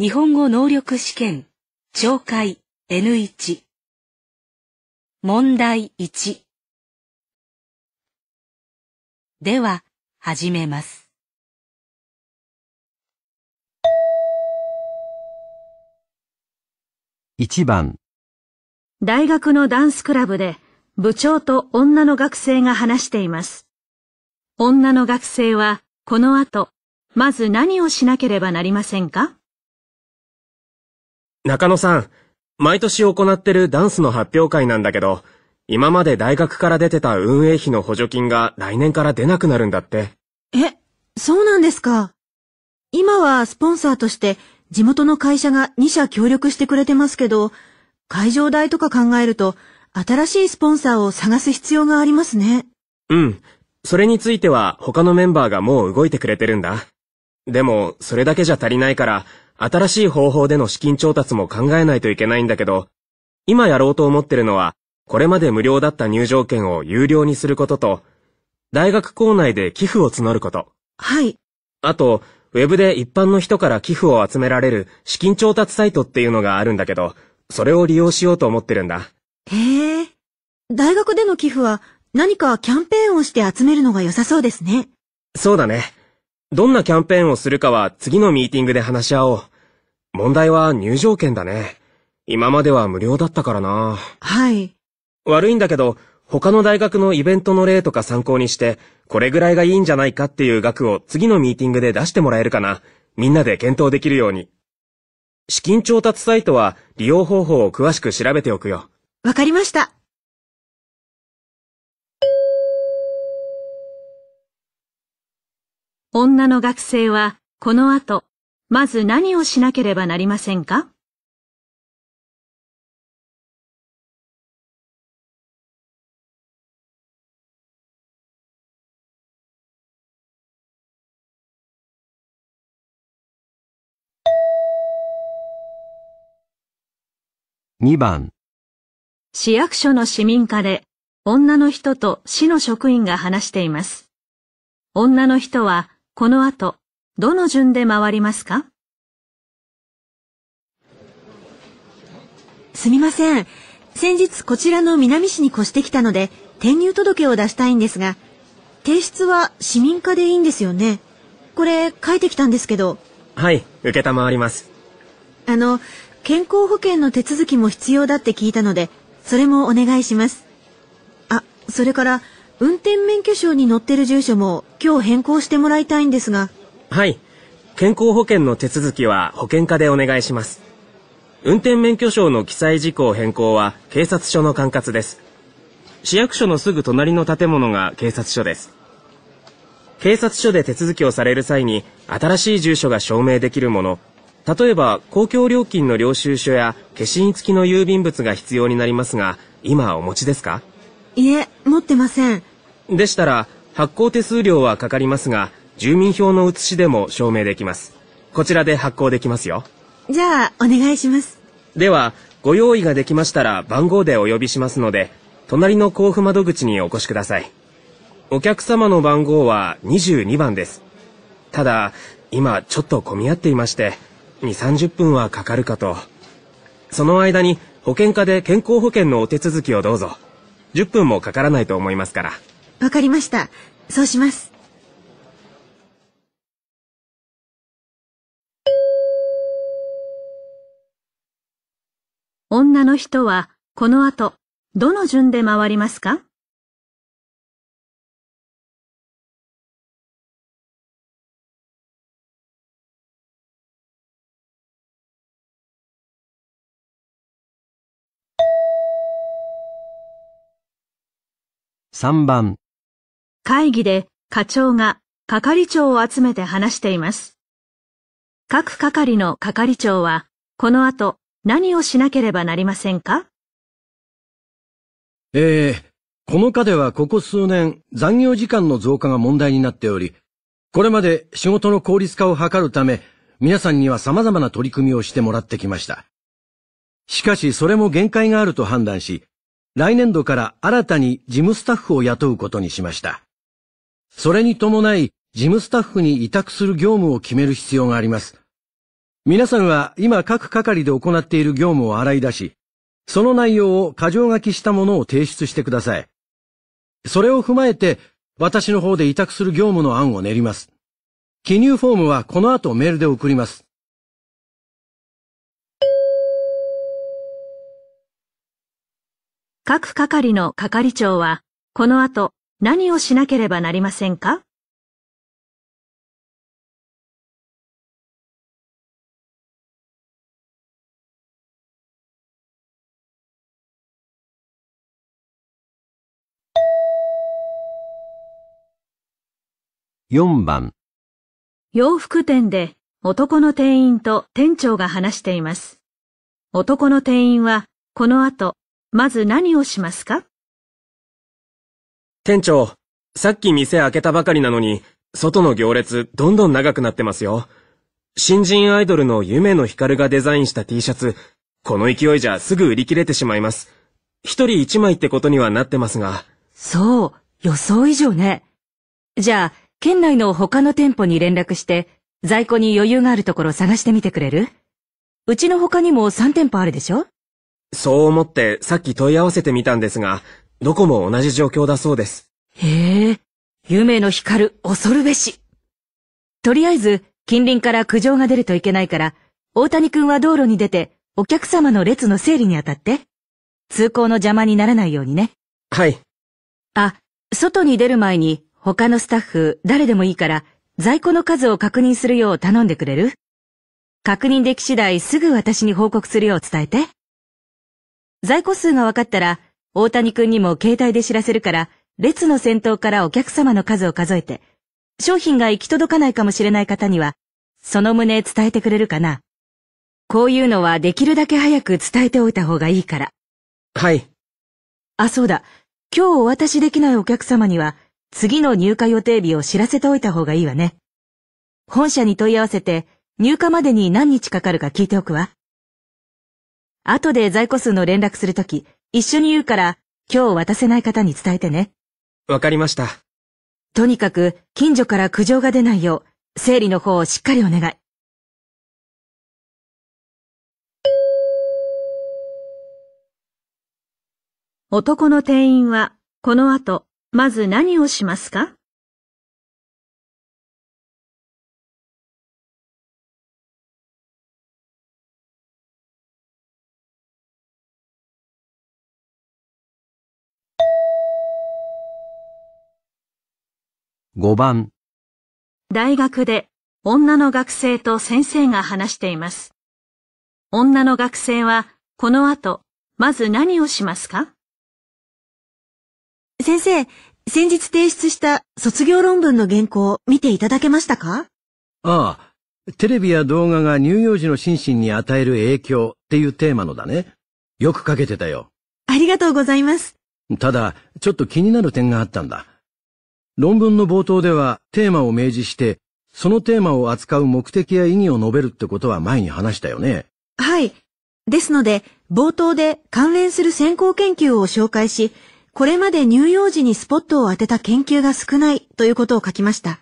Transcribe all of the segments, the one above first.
日本語能力試験、懲戒 N1。問題1。では、始めます。1番。大学のダンスクラブで、部長と女の学生が話しています。女の学生は、この後、まず何をしなければなりませんか中野さん、毎年行ってるダンスの発表会なんだけど、今まで大学から出てた運営費の補助金が来年から出なくなるんだって。え、そうなんですか。今はスポンサーとして地元の会社が2社協力してくれてますけど、会場代とか考えると、新しいスポンサーを探す必要がありますね。うん。それについては他のメンバーがもう動いてくれてるんだ。でも、それだけじゃ足りないから、新しい方法での資金調達も考えないといけないんだけど、今やろうと思ってるのは、これまで無料だった入場券を有料にすることと、大学校内で寄付を募ること。はい。あと、ウェブで一般の人から寄付を集められる資金調達サイトっていうのがあるんだけど、それを利用しようと思ってるんだ。へえ。大学での寄付は何かキャンペーンをして集めるのが良さそうですね。そうだね。どんなキャンペーンをするかは次のミーティングで話し合おう。問題は入場券だね。今までは無料だったからな。はい。悪いんだけど、他の大学のイベントの例とか参考にして、これぐらいがいいんじゃないかっていう額を次のミーティングで出してもらえるかな。みんなで検討できるように。資金調達サイトは利用方法を詳しく調べておくよ。わかりました。女の学生はこの後まず何をしなければなりませんか2番市役所の市民課で女の人と市の職員が話しています。女の人はこの後どの順で回りますかすみません。先日こちらの南市に越してきたので、転入届を出したいんですが、提出は市民課でいいんですよね。これ書いてきたんですけど。はい、承ります。あの、健康保険の手続きも必要だって聞いたので、それもお願いします。あ、それから、運転免許証に載ってる住所も今日変更してもらいたいんですが。はい。健康保険の手続きは保険課でお願いします。運転免許証の記載事項変更は警察署の管轄です。市役所のすぐ隣の建物が警察署です。警察署で手続きをされる際に新しい住所が証明できるもの、例えば公共料金の領収書や消印付きの郵便物が必要になりますが、今お持ちですかいえ、持ってません。でしたら、発行手数料はかかりますが、住民票の写しでも証明できます。こちらで発行できますよ。じゃあ、お願いします。では、ご用意ができましたら番号でお呼びしますので、隣の交付窓口にお越しください。お客様の番号は22番です。ただ、今ちょっと混み合っていまして、2、30分はかかるかと。その間に保険課で健康保険のお手続きをどうぞ。10分もかからないと思いますから。わかりました。そうします。女の人はこの後どの順で回りますか3番会議で課長が係長を集めて話しています。各係の係長はこの後何をしなければなりませんかええー、この課ではここ数年残業時間の増加が問題になっており、これまで仕事の効率化を図るため、皆さんには様々な取り組みをしてもらってきました。しかしそれも限界があると判断し、来年度から新たに事務スタッフを雇うことにしました。それに伴い、事務スタッフに委託する業務を決める必要があります。皆さんは今各係で行っている業務を洗い出し、その内容を過剰書きしたものを提出してください。それを踏まえて、私の方で委託する業務の案を練ります。記入フォームはこの後メールで送ります。各係の係長は、この後何をしなければなりませんか4番洋服店で男の店員と店長が話しています。男の店員はこの後、まず何をしますか店長、さっき店開けたばかりなのに、外の行列どんどん長くなってますよ。新人アイドルの夢の光がデザインした T シャツ、この勢いじゃすぐ売り切れてしまいます。一人一枚ってことにはなってますが。そう、予想以上ね。じゃあ、県内の他の店舗に連絡して、在庫に余裕があるところ探してみてくれるうちの他にも3店舗あるでしょそう思ってさっき問い合わせてみたんですが、どこも同じ状況だそうです。へえ、夢の光る恐るべし。とりあえず、近隣から苦情が出るといけないから、大谷くんは道路に出て、お客様の列の整理にあたって。通行の邪魔にならないようにね。はい。あ、外に出る前に他のスタッフ、誰でもいいから、在庫の数を確認するよう頼んでくれる確認でき次第すぐ私に報告するよう伝えて。在庫数が分かったら、大谷くんにも携帯で知らせるから、列の先頭からお客様の数を数えて、商品が行き届かないかもしれない方には、その旨伝えてくれるかな。こういうのはできるだけ早く伝えておいた方がいいから。はい。あ、そうだ。今日お渡しできないお客様には、次の入荷予定日を知らせておいた方がいいわね。本社に問い合わせて、入荷までに何日かかるか聞いておくわ。後で在庫数の連絡するとき、一緒に言うから、今日渡せない方に伝えてね。わかりました。とにかく、近所から苦情が出ないよう、整理の方をしっかりお願い。男の店員は、この後、まず何をしますか5番大学で女の学生と先生が話しています。女の学生はこの後まず何をしますか先生、先日提出した卒業論文の原稿見ていただけましたかああ、テレビや動画が乳幼児の心身に与える影響っていうテーマのだね。よく書けてたよ。ありがとうございます。ただ、ちょっと気になる点があったんだ。論文の冒頭ではテーマを明示して、そのテーマを扱う目的や意義を述べるってことは前に話したよね。はい。ですので、冒頭で関連する先行研究を紹介し、これまで乳幼児にスポットを当てた研究が少ないということを書きました。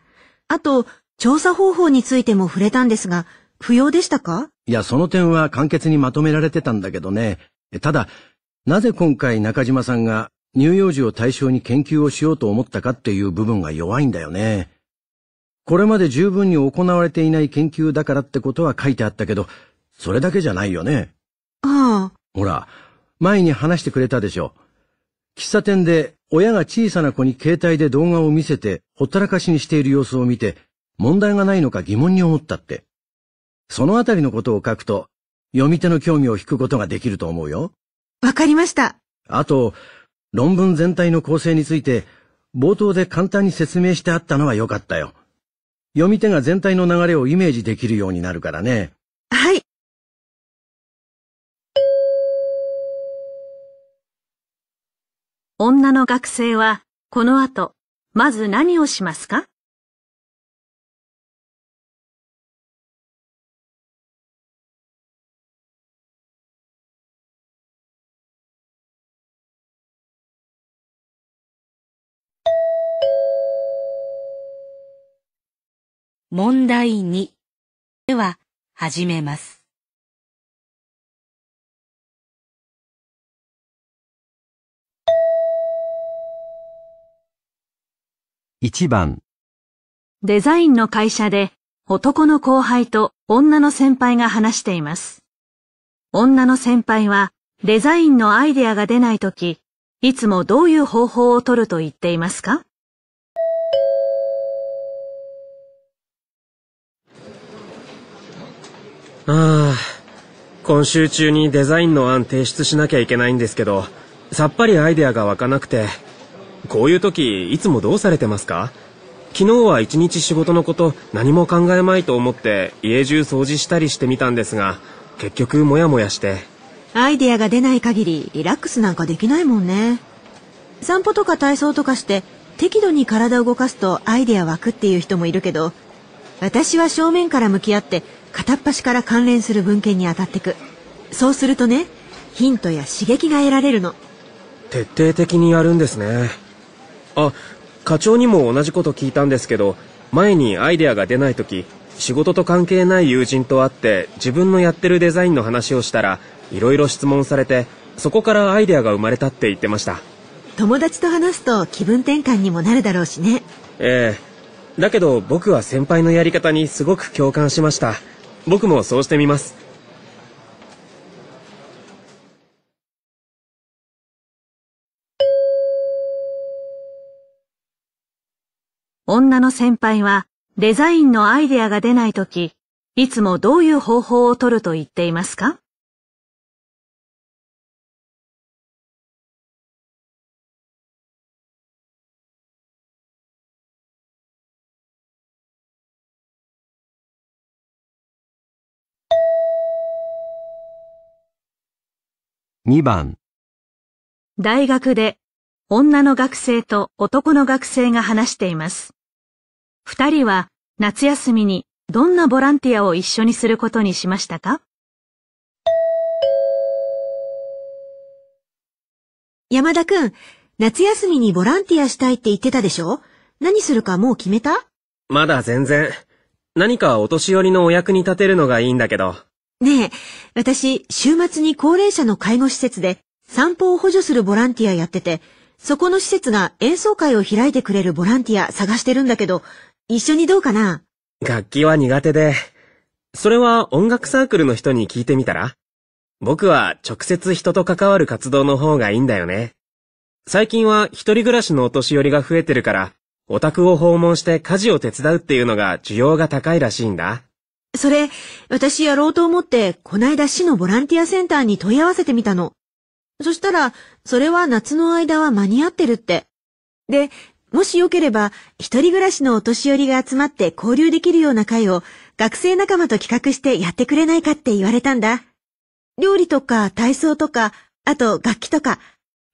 あと、調査方法についても触れたんですが、不要でしたかいや、その点は簡潔にまとめられてたんだけどね。ただ、なぜ今回中島さんが乳幼児を対象に研究をしようと思ったかっていう部分が弱いんだよね。これまで十分に行われていない研究だからってことは書いてあったけど、それだけじゃないよね。ああ。ほら、前に話してくれたでしょ。喫茶店で親が小さな子に携帯で動画を見せてほったらかしにしている様子を見て問題がないのか疑問に思ったって。そのあたりのことを書くと読み手の興味を引くことができると思うよ。わかりました。あと、論文全体の構成について冒頭で簡単に説明してあったのは良かったよ。読み手が全体の流れをイメージできるようになるからね。はい。女の学生はこの後、まず何をしますか問題2では始めます。1番デザインの会社で男の後輩と女の先輩が話しています。女の先輩はデザインのアイデアが出ないとき、いつもどういう方法を取ると言っていますかああ、今週中にデザインの案提出しなきゃいけないんですけど、さっぱりアイデアが湧かなくてこういう時いつもどうされてますか昨日は一日仕事のこと何も考えまいと思って家中掃除したりしてみたんですが結局モヤモヤしてアイデアが出ない限りリラックスなんかできないもんね散歩とか体操とかして適度に体を動かすとアイデア湧くっていう人もいるけど私は正面から向き合って片っ端から関連する文献に当たってくそうするとねヒントや刺激が得られるの徹底的にやるんですねあ、課長にも同じこと聞いたんですけど、前にアイデアが出ない時、仕事と関係ない友人と会って自分のやってるデザインの話をしたら、いろいろ質問されて、そこからアイデアが生まれたって言ってました。友達と話すと気分転換にもなるだろうしね。ええー、だけど僕は先輩のやり方にすごく共感しました。僕もそうしてみます。女の先輩はデザインのアイデアが出ないとき、いつもどういう方法をとると言っていますか2番大学で女の学生と男の学生が話しています。二人は夏休みにどんなボランティアを一緒にすることにしましたか山田くん、夏休みにボランティアしたいって言ってたでしょ何するかもう決めたまだ全然。何かお年寄りのお役に立てるのがいいんだけど。ねえ、私、週末に高齢者の介護施設で散歩を補助するボランティアやってて、そこの施設が演奏会を開いてくれるボランティア探してるんだけど、一緒にどうかな楽器は苦手で、それは音楽サークルの人に聞いてみたら僕は直接人と関わる活動の方がいいんだよね。最近は一人暮らしのお年寄りが増えてるから、お宅を訪問して家事を手伝うっていうのが需要が高いらしいんだ。それ、私やろうと思って、こないだ市のボランティアセンターに問い合わせてみたの。そしたら、それは夏の間は間に合ってるって。で、もしよければ、一人暮らしのお年寄りが集まって交流できるような会を学生仲間と企画してやってくれないかって言われたんだ。料理とか体操とか、あと楽器とか。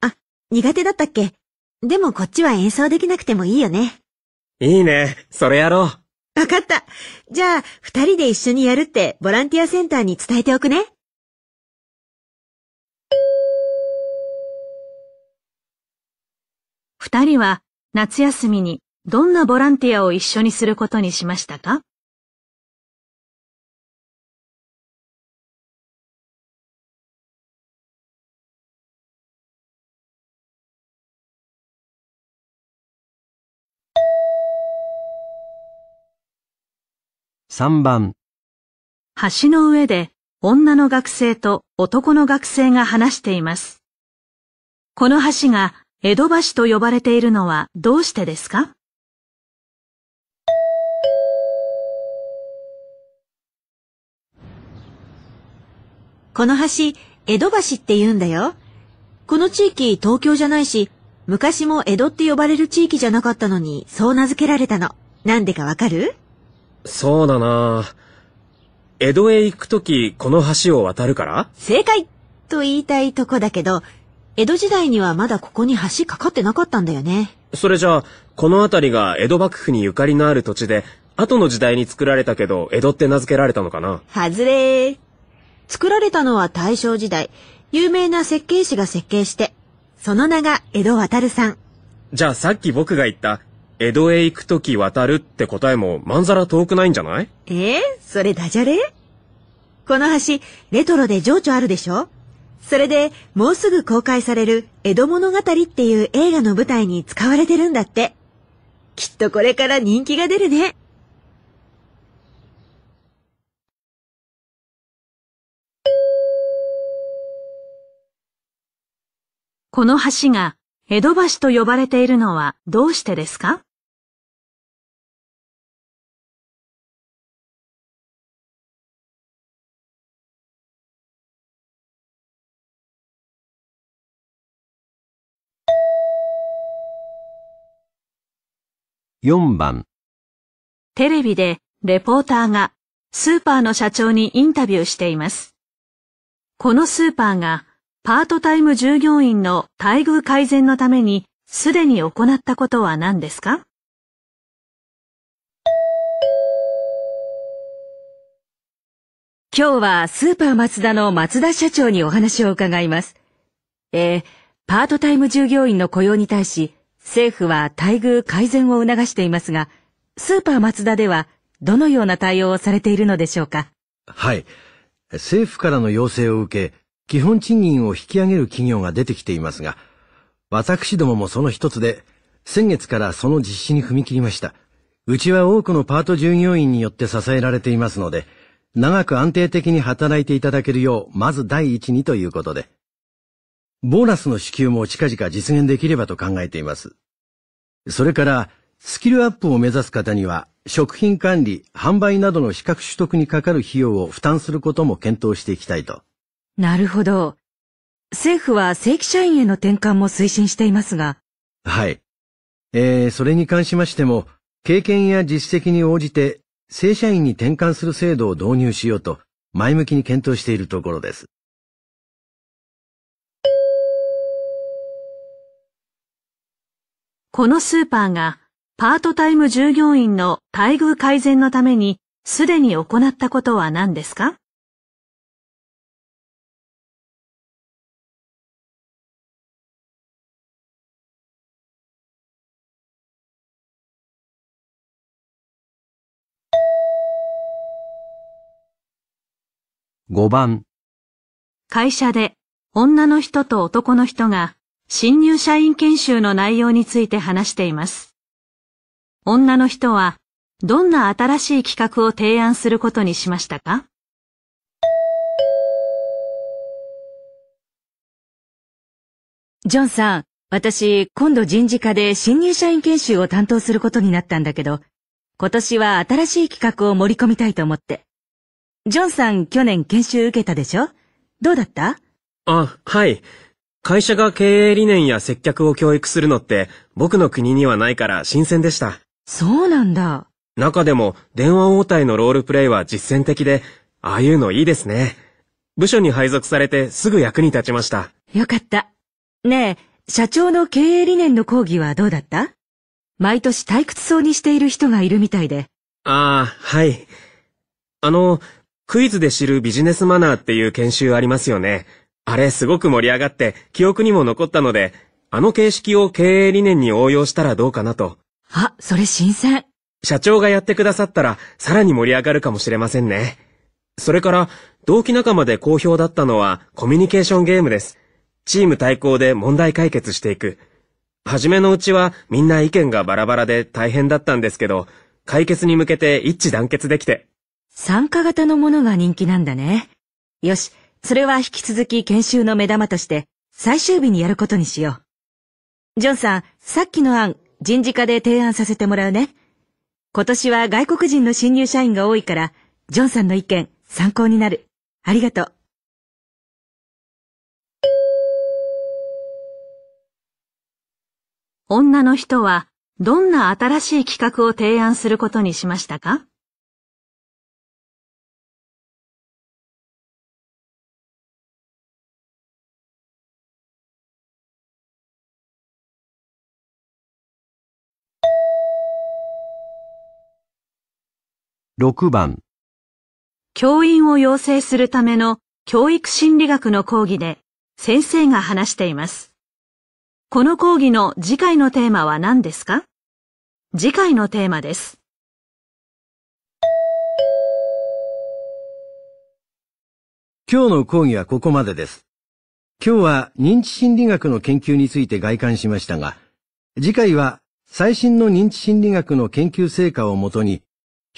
あ、苦手だったっけでもこっちは演奏できなくてもいいよね。いいね。それやろう。わかった。じゃあ、二人で一緒にやるってボランティアセンターに伝えておくね。二人は夏休みにどんなボランティアを一緒にすることにしましたか3番橋の上で女の学生と男の学生が話しています。この橋が江戸橋と呼ばれているのはどうしてですかこの橋、江戸橋って言うんだよ。この地域東京じゃないし、昔も江戸って呼ばれる地域じゃなかったのに、そう名付けられたの。なんでかわかるそうだな江戸へ行くとき、この橋を渡るから正解と言いたいとこだけど、江戸時代にはまだここに橋かかってなかったんだよね。それじゃあ、この辺りが江戸幕府にゆかりのある土地で、後の時代に作られたけど、江戸って名付けられたのかな外れー。作られたのは大正時代、有名な設計士が設計して、その名が江戸渡さん。じゃあさっき僕が言った、江戸へ行くとき渡るって答えもまんざら遠くないんじゃないえー、それダジャレこの橋、レトロで情緒あるでしょそれでもうすぐ公開される江戸物語っていう映画の舞台に使われてるんだって。きっとこれから人気が出るね。この橋が江戸橋と呼ばれているのはどうしてですか4番テレビでレポーターがスーパーの社長にインタビューしています。このスーパーがパートタイム従業員の待遇改善のためにすでに行ったことは何ですか今日はスーパー松田の松田社長にお話を伺います。えー、パートタイム従業員の雇用に対し政府は待遇改善を促していますが、スーパー松田ではどのような対応をされているのでしょうかはい。政府からの要請を受け、基本賃金を引き上げる企業が出てきていますが、私どももその一つで、先月からその実施に踏み切りました。うちは多くのパート従業員によって支えられていますので、長く安定的に働いていただけるよう、まず第一にということで。ボーナスの支給も近々実現できればと考えています。それから、スキルアップを目指す方には、食品管理、販売などの資格取得にかかる費用を負担することも検討していきたいと。なるほど。政府は正規社員への転換も推進していますが。はい。えー、それに関しましても、経験や実績に応じて、正社員に転換する制度を導入しようと、前向きに検討しているところです。このスーパーがパートタイム従業員の待遇改善のためにすでに行ったことは何ですか5番会社で女の人と男の人が新入社員研修の内容について話しています。女の人はどんな新しい企画を提案することにしましたかジョンさん、私、今度人事課で新入社員研修を担当することになったんだけど、今年は新しい企画を盛り込みたいと思って。ジョンさん、去年研修受けたでしょどうだったあ、はい。会社が経営理念や接客を教育するのって僕の国にはないから新鮮でした。そうなんだ。中でも電話応対のロールプレイは実践的で、ああいうのいいですね。部署に配属されてすぐ役に立ちました。よかった。ねえ、社長の経営理念の講義はどうだった毎年退屈そうにしている人がいるみたいで。ああ、はい。あの、クイズで知るビジネスマナーっていう研修ありますよね。あれすごく盛り上がって記憶にも残ったので、あの形式を経営理念に応用したらどうかなと。あ、それ新鮮。社長がやってくださったらさらに盛り上がるかもしれませんね。それから、同期仲間で好評だったのはコミュニケーションゲームです。チーム対抗で問題解決していく。はじめのうちはみんな意見がバラバラで大変だったんですけど、解決に向けて一致団結できて。参加型のものが人気なんだね。よし、それは引き続き研修の目玉として、最終日にやることにしよう。ジョンさん、さっきの案、人事課で提案させてもらうね。今年は外国人の新入社員が多いから、ジョンさんの意見、参考になる。ありがとう。女の人は、どんな新しい企画を提案することにしましたか6番教員を養成するための教育心理学の講義で先生が話しています。この講義の次回のテーマは何ですか次回のテーマです。今日の講義はここまでです。今日は認知心理学の研究について外観しましたが、次回は最新の認知心理学の研究成果をもとに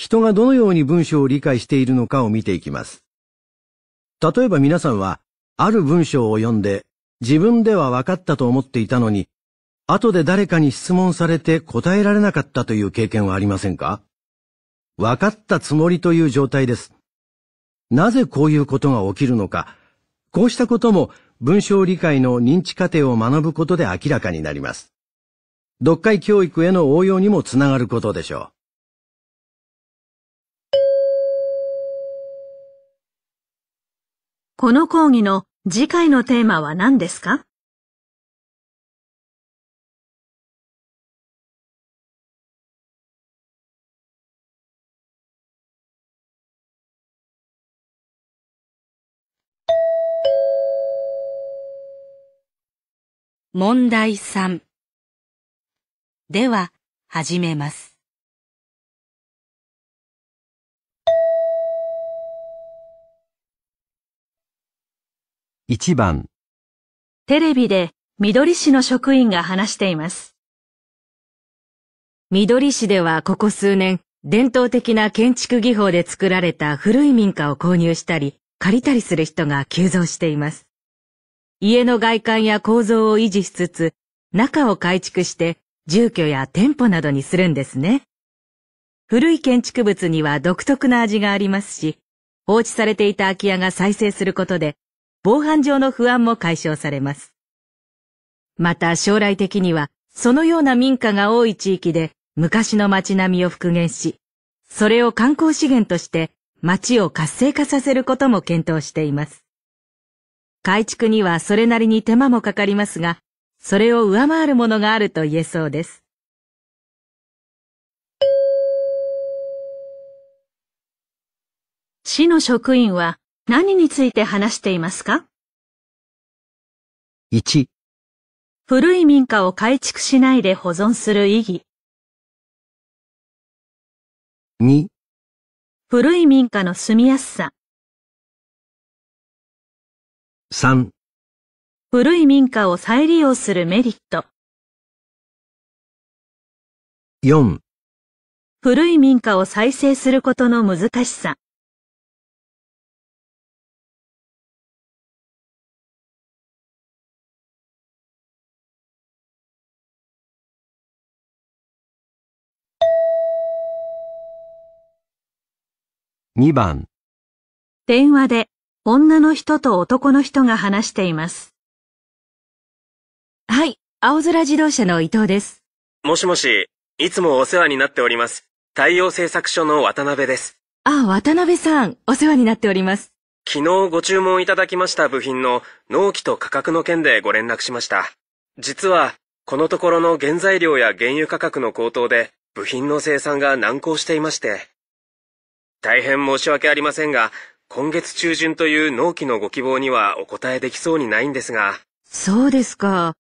人がどのように文章を理解しているのかを見ていきます。例えば皆さんは、ある文章を読んで、自分では分かったと思っていたのに、後で誰かに質問されて答えられなかったという経験はありませんか分かったつもりという状態です。なぜこういうことが起きるのか、こうしたことも文章理解の認知過程を学ぶことで明らかになります。読解教育への応用にもつながることでしょう。この講義の次回のテーマは何ですか問題3では始めます。1番テレビで緑市の職員が話しています。緑市ではここ数年、伝統的な建築技法で作られた古い民家を購入したり、借りたりする人が急増しています。家の外観や構造を維持しつつ、中を改築して住居や店舗などにするんですね。古い建築物には独特な味がありますし、放置されていた空き家が再生することで防犯上の不安も解消されます。また将来的には、そのような民家が多い地域で昔の街並みを復元し、それを観光資源として街を活性化させることも検討しています。改築にはそれなりに手間もかかりますが、それを上回るものがあると言えそうです。市の職員は何について話していますか ?1、古い民家を改築しないで保存する意義。2、古い民家の住みやすさ。3、古い民家を再利用するメリット。4、古い民家を再生することの難しさ。2番電話で女の人と男の人が話しています。はい、青空自動車の伊藤です。もしもし、いつもお世話になっております。太陽製作所の渡辺です。あ、渡辺さん、お世話になっております。昨日ご注文いただきました部品の納期と価格の件でご連絡しました。実は、このところの原材料や原油価格の高騰で部品の生産が難航していまして、大変申し訳ありませんが、今月中旬という納期のご希望にはお答えできそうにないんですが。そうですか。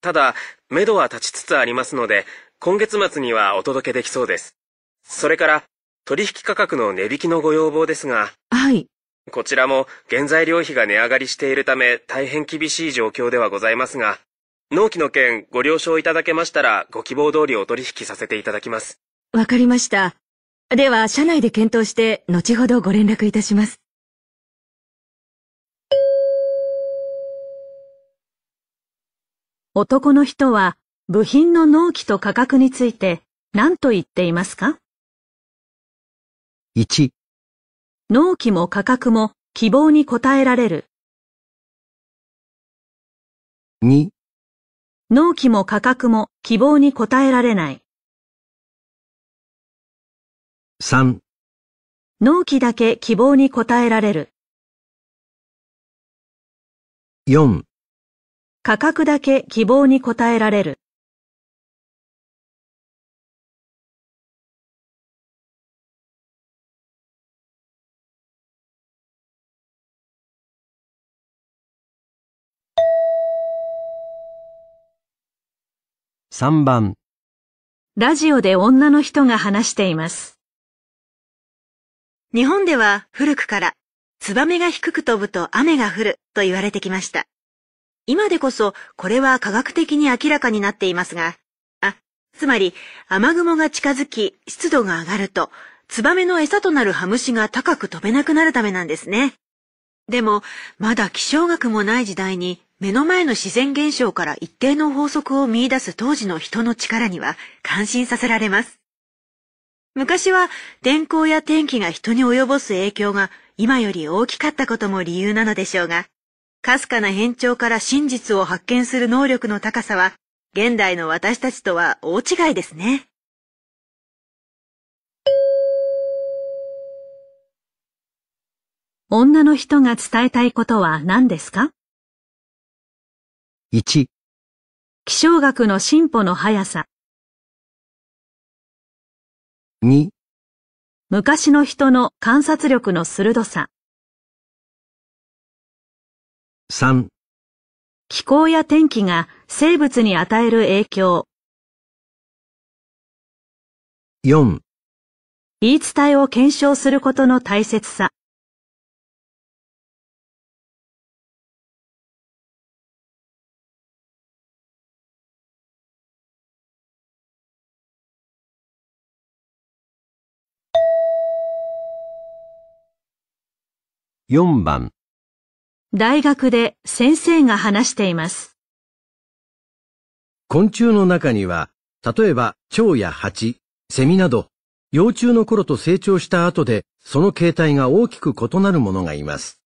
ただ、目処は立ちつつありますので、今月末にはお届けできそうです。それから、取引価格の値引きのご要望ですが。はい。こちらも原材料費が値上がりしているため大変厳しい状況ではございますが、納期の件ご了承いただけましたらご希望通りお取引させていただきます。わかりました。では、社内で検討して、後ほどご連絡いたします。男の人は、部品の納期と価格について、何と言っていますか ?1、納期も価格も希望に応えられる。2、納期も価格も希望に応えられない。3納期だけ希望に応えられる。4価格だけ希望に応えられる。3番ラジオで女の人が話しています。日本では古くから、ツバメが低く飛ぶと雨が降ると言われてきました。今でこそこれは科学的に明らかになっていますが、あ、つまり雨雲が近づき湿度が上がると、ツバメの餌となるハムシが高く飛べなくなるためなんですね。でも、まだ気象学もない時代に目の前の自然現象から一定の法則を見出す当時の人の力には感心させられます。昔は天候や天気が人に及ぼす影響が今より大きかったことも理由なのでしょうが、かすかな変調から真実を発見する能力の高さは、現代の私たちとは大違いですね。女の人が伝えたいことは何ですか ?1 気象学の進歩の速さ2昔の人の観察力の鋭さ3気候や天気が生物に与える影響4言い伝えを検証することの大切さ4番大学で先生が話しています。昆虫の中には、例えば蝶や蜂、セミなど、幼虫の頃と成長した後で、その形態が大きく異なるものがいます。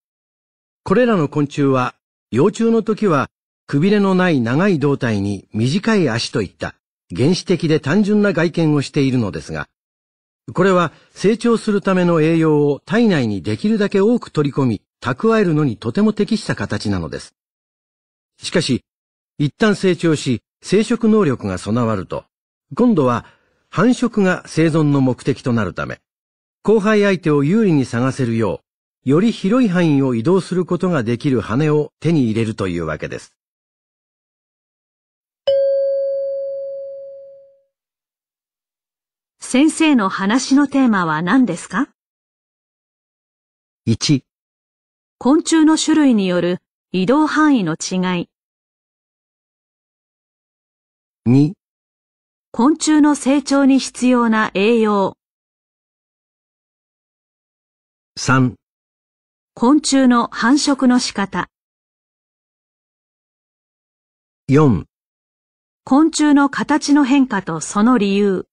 これらの昆虫は、幼虫の時は、くびれのない長い胴体に短い足といった、原始的で単純な外見をしているのですが、これは成長するための栄養を体内にできるだけ多く取り込み、蓄えるのにとても適した形なのです。しかし、一旦成長し、生殖能力が備わると、今度は繁殖が生存の目的となるため、交配相手を有利に探せるよう、より広い範囲を移動することができる羽を手に入れるというわけです。先生の話のテーマは何ですか ?1、昆虫の種類による移動範囲の違い。2、昆虫の成長に必要な栄養。3、昆虫の繁殖の仕方。4、昆虫の形の変化とその理由。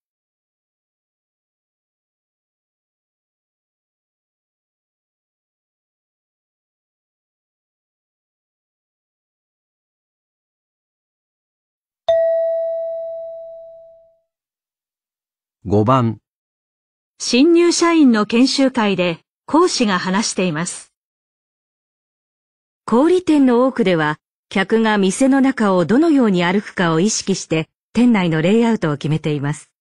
5番新入社員の研修会で講師が話しています。小売店の多くでは客が店の中をどのように歩くかを意識して店内のレイアウトを決めています。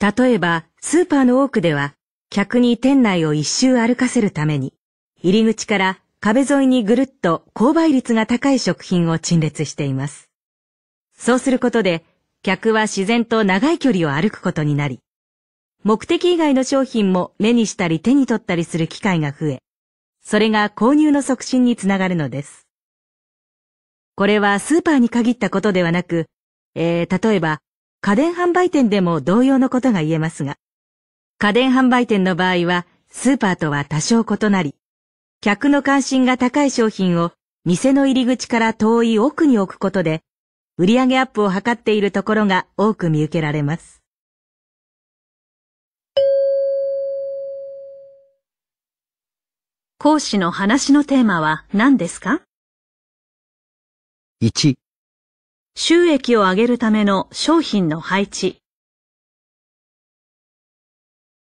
例えばスーパーの多くでは客に店内を一周歩かせるために入り口から壁沿いにぐるっと購買率が高い食品を陳列しています。そうすることで客は自然と長い距離を歩くことになり目的以外の商品も目にしたり手に取ったりする機会が増え、それが購入の促進につながるのです。これはスーパーに限ったことではなく、えー、例えば家電販売店でも同様のことが言えますが、家電販売店の場合はスーパーとは多少異なり、客の関心が高い商品を店の入り口から遠い奥に置くことで、売上アップを図っているところが多く見受けられます。講師の話のテーマは何ですか ?1、収益を上げるための商品の配置。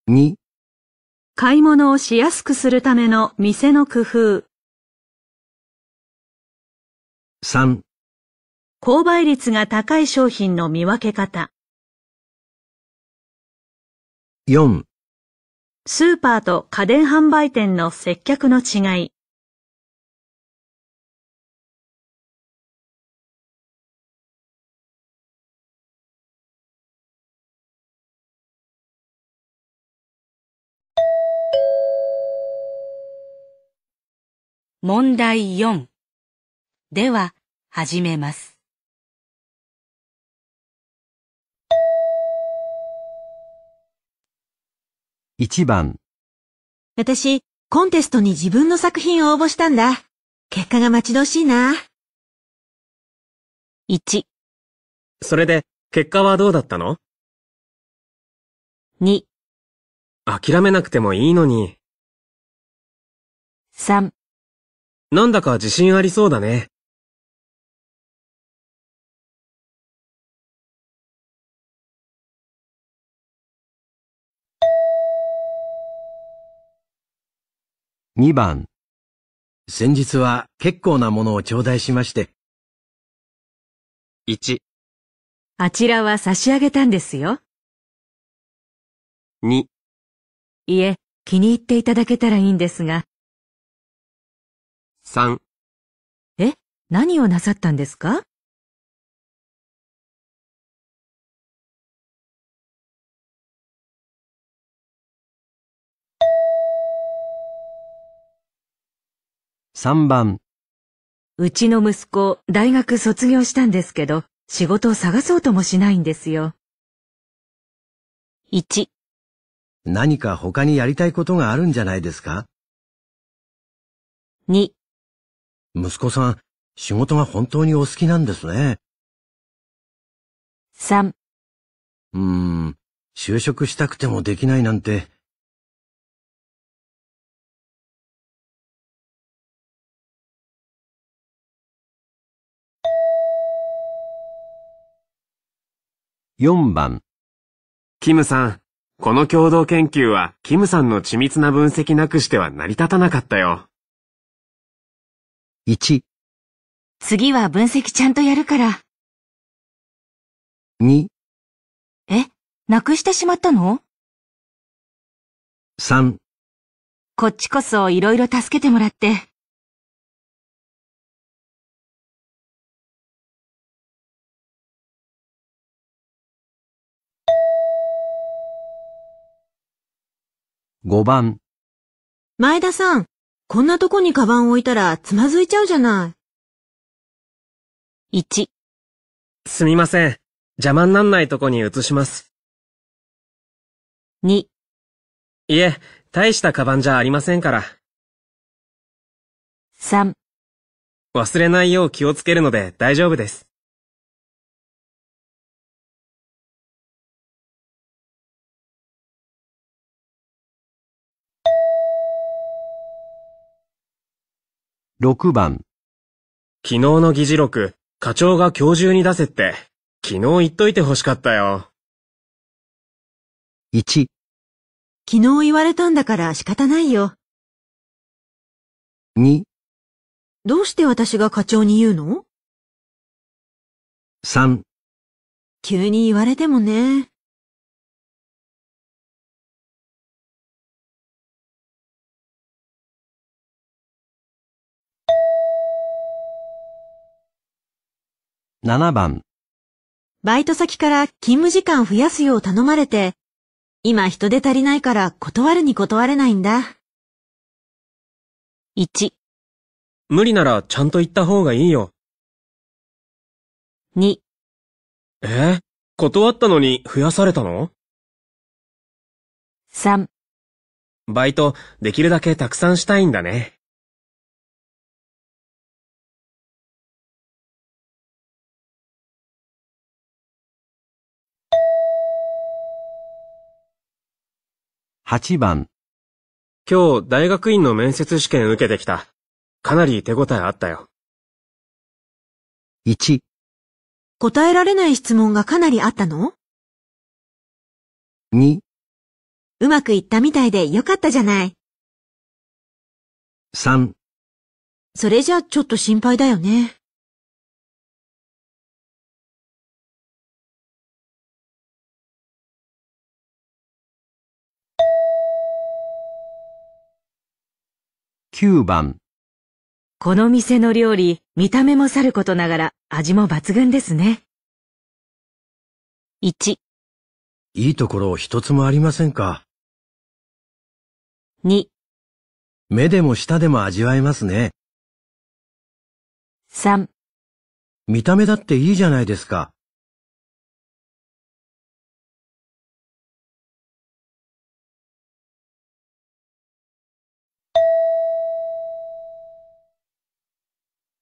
2、買い物をしやすくするための店の工夫。3、購買率が高い商品の見分け方。4スーパーと家電販売店の接客の違い。問題4では始めます。1番私、コンテストに自分の作品を応募したんだ。結果が待ち遠しいな。1、それで、結果はどうだったの2、諦めなくてもいいのに、3。なんだか自信ありそうだね。2番。先日は結構なものを頂戴しまして。1。あちらは差し上げたんですよ。2。いえ、気に入っていただけたらいいんですが。3。え、何をなさったんですか3番。うちの息子、大学卒業したんですけど、仕事を探そうともしないんですよ。1。何か他にやりたいことがあるんじゃないですか ?2。息子さん、仕事が本当にお好きなんですね。3。うーん、就職したくてもできないなんて、4番。キムさん、この共同研究は、キムさんの緻密な分析なくしては成り立たなかったよ。1、次は分析ちゃんとやるから。2、え、なくしてしまったの ?3、こっちこそいろいろ助けてもらって、5番。前田さん、こんなとこにカバン置いたらつまずいちゃうじゃない。1。すみません。邪魔になんないとこに移します。2。いえ、大したカバンじゃありませんから。3。忘れないよう気をつけるので大丈夫です。6番。昨日の議事録、課長が今日中に出せって、昨日言っといて欲しかったよ。1。昨日言われたんだから仕方ないよ。2。どうして私が課長に言うの ?3。急に言われてもね。7番バイト先から勤務時間増やすよう頼まれて、今人手足りないから断るに断れないんだ。1、無理ならちゃんと言った方がいいよ。2、えー、断ったのに増やされたの3、バイトできるだけたくさんしたいんだね。8番。今日大学院の面接試験受けてきた。かなり手応えあったよ。1、答えられない質問がかなりあったの2、うまくいったみたいでよかったじゃない。3。それじゃちょっと心配だよね。9番この店の料理、見た目もさることながら味も抜群ですね。1、いいところ一つもありませんか2、目でも舌でも味わえますね。3、見た目だっていいじゃないですか。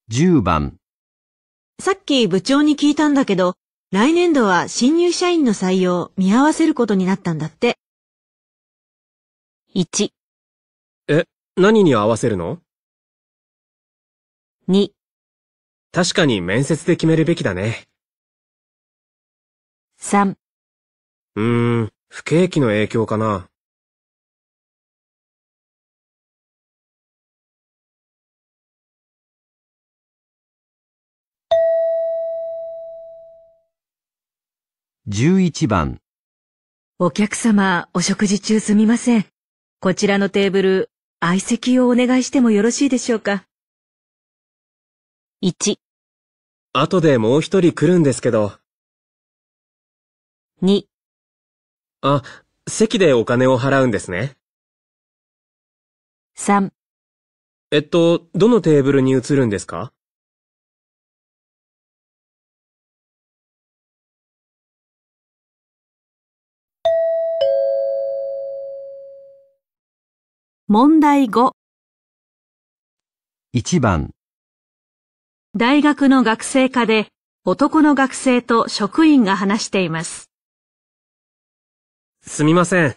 10番さっき部長に聞いたんだけど、来年度は新入社員の採用を見合わせることになったんだって。1え、何に合わせるの ?2 確かに面接で決めるべきだね。3うーん、不景気の影響かな。11番お客様、お食事中すみません。こちらのテーブル、相席をお願いしてもよろしいでしょうか。1、後でもう一人来るんですけど。2、あ、席でお金を払うんですね。3、えっと、どのテーブルに移るんですか問題5 1番大学の学生課で男の学生と職員が話しています。すみません。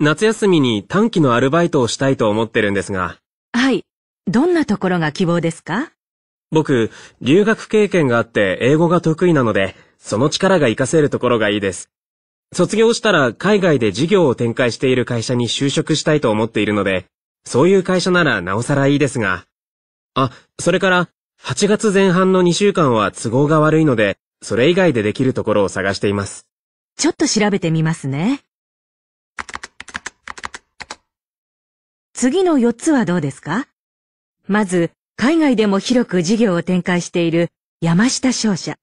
夏休みに短期のアルバイトをしたいと思ってるんですが。はい。どんなところが希望ですか僕、留学経験があって英語が得意なので、その力が活かせるところがいいです。卒業したら海外で事業を展開している会社に就職したいと思っているので、そういう会社ならなおさらいいですが。あ、それから、8月前半の2週間は都合が悪いので、それ以外でできるところを探しています。ちょっと調べてみますね。次の4つはどうですかまず、海外でも広く事業を展開している山下商社。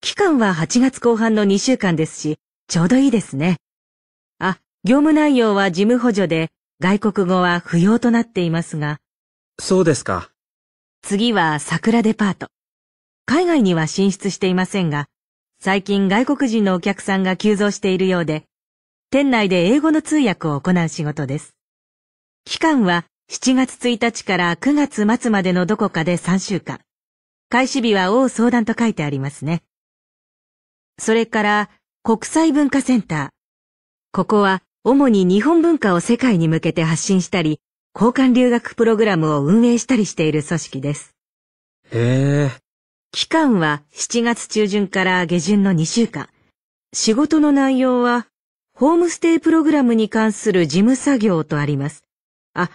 期間は8月後半の2週間ですし、ちょうどいいですね。あ、業務内容は事務補助で外国語は不要となっていますが、そうですか。次は桜デパート。海外には進出していませんが、最近外国人のお客さんが急増しているようで、店内で英語の通訳を行う仕事です。期間は7月1日から9月末までのどこかで3週間。開始日は王相談と書いてありますね。それから国際文化センター。ここは主に日本文化を世界に向けて発信したり、交換留学プログラムを運営したりしている組織です。へえ。期間は7月中旬から下旬の2週間。仕事の内容は、ホームステイプログラムに関する事務作業とあります。あ、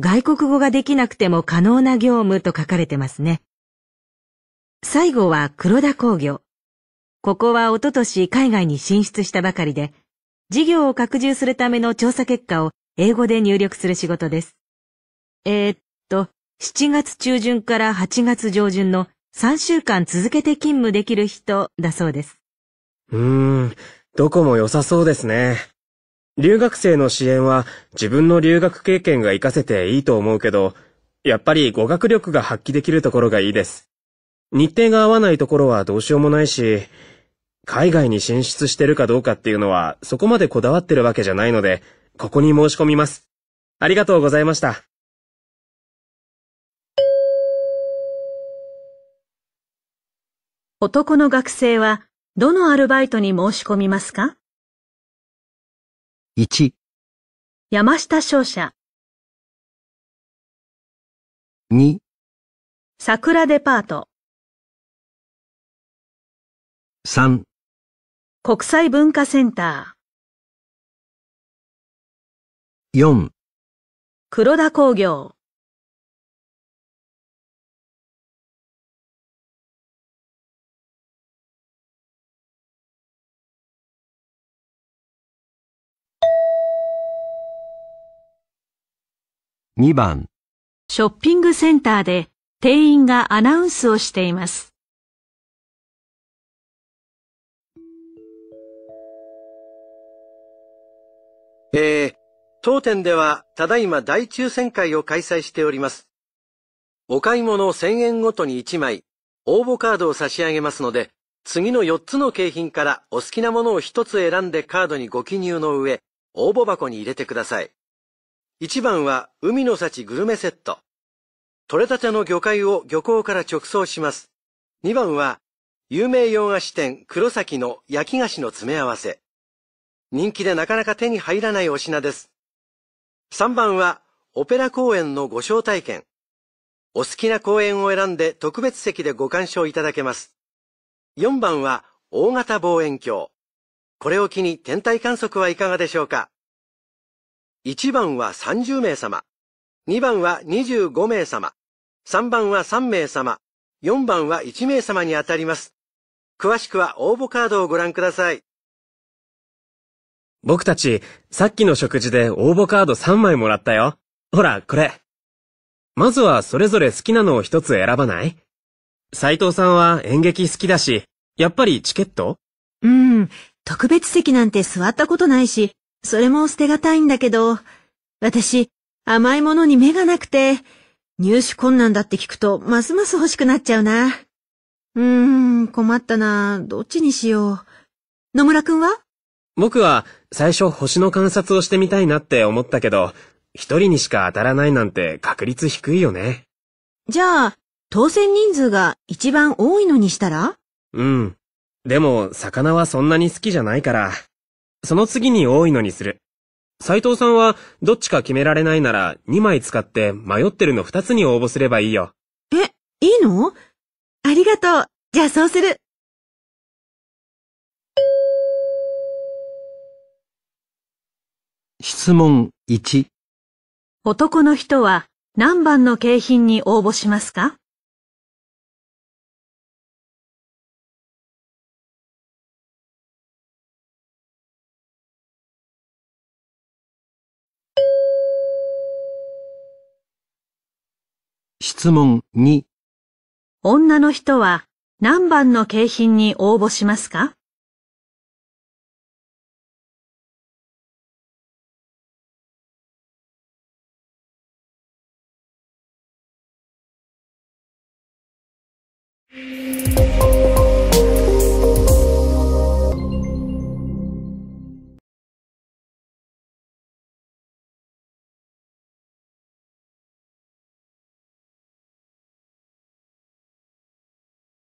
外国語ができなくても可能な業務と書かれてますね。最後は黒田工業。ここはおととし海外に進出したばかりで、事業を拡充するための調査結果を英語で入力する仕事です。えー、っと、7月中旬から8月上旬の3週間続けて勤務できる人だそうです。うーん、どこも良さそうですね。留学生の支援は自分の留学経験が活かせていいと思うけど、やっぱり語学力が発揮できるところがいいです。日程が合わないところはどうしようもないし、海外に進出してるかどうかっていうのは、そこまでこだわってるわけじゃないので、ここに申し込みます。ありがとうございました。男の学生は、どのアルバイトに申し込みますか ?1、山下商社。2、桜デパート。3国際文化センター。4黒田工業2番ショッピングセンターで店員がアナウンスをしています。えー、当店ではただいま大抽選会を開催しております。お買い物1000円ごとに1枚、応募カードを差し上げますので、次の4つの景品からお好きなものを1つ選んでカードにご記入の上、応募箱に入れてください。1番は海の幸グルメセット。取れたての魚介を漁港から直送します。2番は有名洋菓子店黒崎の焼き菓子の詰め合わせ。人気でなかなか手に入らないお品です。3番は、オペラ公演のご招待券。お好きな公演を選んで特別席でご鑑賞いただけます。4番は、大型望遠鏡。これを機に天体観測はいかがでしょうか ?1 番は30名様。2番は25名様。3番は3名様。4番は1名様にあたります。詳しくは応募カードをご覧ください。僕たち、さっきの食事で応募カード3枚もらったよ。ほら、これ。まずはそれぞれ好きなのを一つ選ばない斎藤さんは演劇好きだし、やっぱりチケットうん、特別席なんて座ったことないし、それも捨てがたいんだけど、私、甘いものに目がなくて、入手困難だって聞くと、ますます欲しくなっちゃうな。うーん、困ったな。どっちにしよう。野村くんは僕は、最初星の観察をしてみたいなって思ったけど、一人にしか当たらないなんて確率低いよね。じゃあ、当選人数が一番多いのにしたらうん。でも、魚はそんなに好きじゃないから、その次に多いのにする。斎藤さんは、どっちか決められないなら、2枚使って迷ってるの2つに応募すればいいよ。え、いいのありがとう。じゃあそうする。質問1男の人は何番の景品に応募しますか質問2女の人は何番の景品に応募しますか